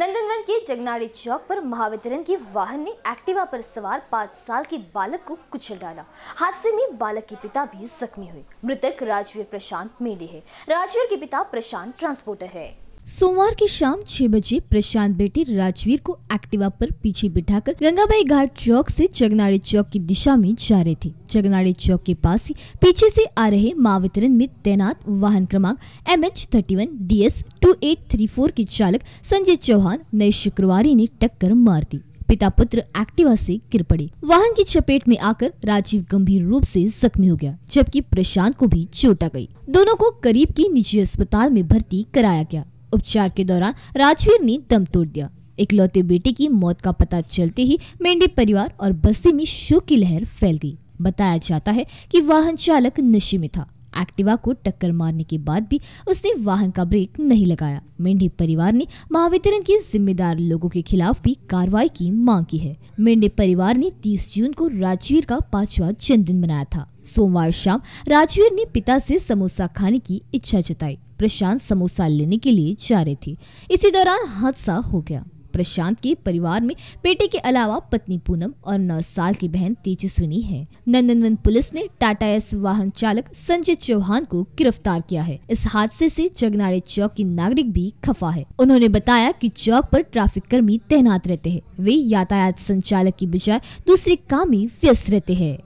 नंदनवन के जगनाड़ी चौक पर महावितरण के वाहन ने एक्टिवा पर सवार पाँच साल के बालक को कुचल डाला हादसे में बालक के पिता भी जख्मी हुए मृतक राजवीर प्रशांत मेडी है राजवीर के पिता प्रशांत ट्रांसपोर्टर है सोमवार की शाम छह बजे प्रशांत बेटे राजवीर को एक्टिवा पर पीछे बिठाकर गंगाबाई घाट चौक से चगनाड़ी चौक की दिशा में जा रहे थे चगनाड़ी चौक के पास ही पीछे से आ रहे महावितरण में तैनात वाहन क्रमांक M H thirty one D S two eight three four के चालक संजय चौहान नए शुक्रवार ने टक्कर मार दी पिता पुत्र एक्टिवा से गिर पड़े वाहन की चपेट में आकर राजीव गंभीर रूप से जख्मी हो गया जबकि प्रशांत को भी चोट आ गई दोनों को करीब के निजी अस्पताल में भर्ती कराया गया उपचार के दौरान राजवीर ने दम तोड़ दिया इकलौते बेटे की मौत का पता चलते ही मेंढे परिवार और बस्ती में शोक की लहर फैल गई बताया जाता है कि वाहन चालक नशे में था एक्टिवा को टक्कर मारने के बाद भी उसने वाहन का ब्रेक नहीं लगाया मेंढी परिवार ने महावितरण के जिम्मेदार लोगों के खिलाफ भी कार्रवाई की मांग की है मेंढी परिवार ने 30 जून को राजवीर का पांचवा जन्मदिन मनाया था सोमवार शाम राजवीर ने पिता से समोसा खाने की इच्छा जताई प्रशांत समोसा लेने के लिए जा रहे थे इसी दौरान हादसा हो गया प्रशांत के परिवार में बेटे के अलावा पत्नी पूनम और नौ साल की बहन तेजस्विनी है नंदनवन पुलिस ने टाटा एस वाहन चालक संजय चौहान को गिरफ्तार किया है इस हादसे से जगनारे चौक की नागरिक भी खफा है उन्होंने बताया कि चौक पर ट्रैफिक कर्मी तैनात रहते हैं वे यातायात संचालक की बजाय दूसरे काम में व्यस्त रहते हैं